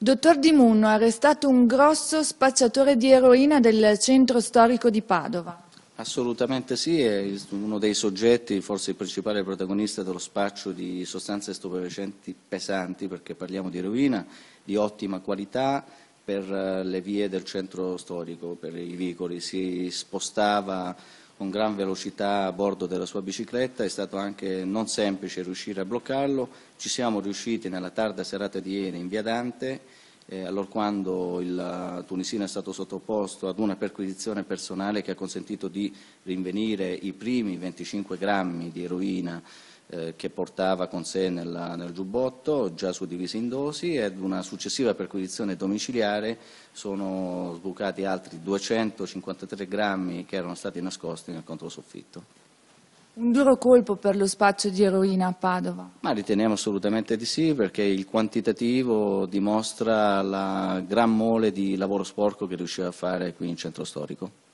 Dottor Di Munno ha arrestato un grosso spacciatore di eroina del centro storico di Padova. Assolutamente sì, è uno dei soggetti, forse il principale protagonista dello spaccio di sostanze stupefacenti pesanti, perché parliamo di eroina, di ottima qualità per eh, le vie del centro storico, per i vicoli. Si spostava con gran velocità a bordo della sua bicicletta, è stato anche non semplice riuscire a bloccarlo, ci siamo riusciti nella tarda serata di ieri in via Dante, eh, allorquando il tunisino è stato sottoposto ad una perquisizione personale che ha consentito di rinvenire i primi 25 grammi di eroina eh, che portava con sé nella, nel giubbotto, già suddivisi in dosi, e ad una successiva perquisizione domiciliare sono sbucati altri 253 grammi che erano stati nascosti nel controsoffitto. Un duro colpo per lo spaccio di eroina a Padova. Ma riteniamo assolutamente di sì perché il quantitativo dimostra la gran mole di lavoro sporco che riusciva a fare qui in centro storico.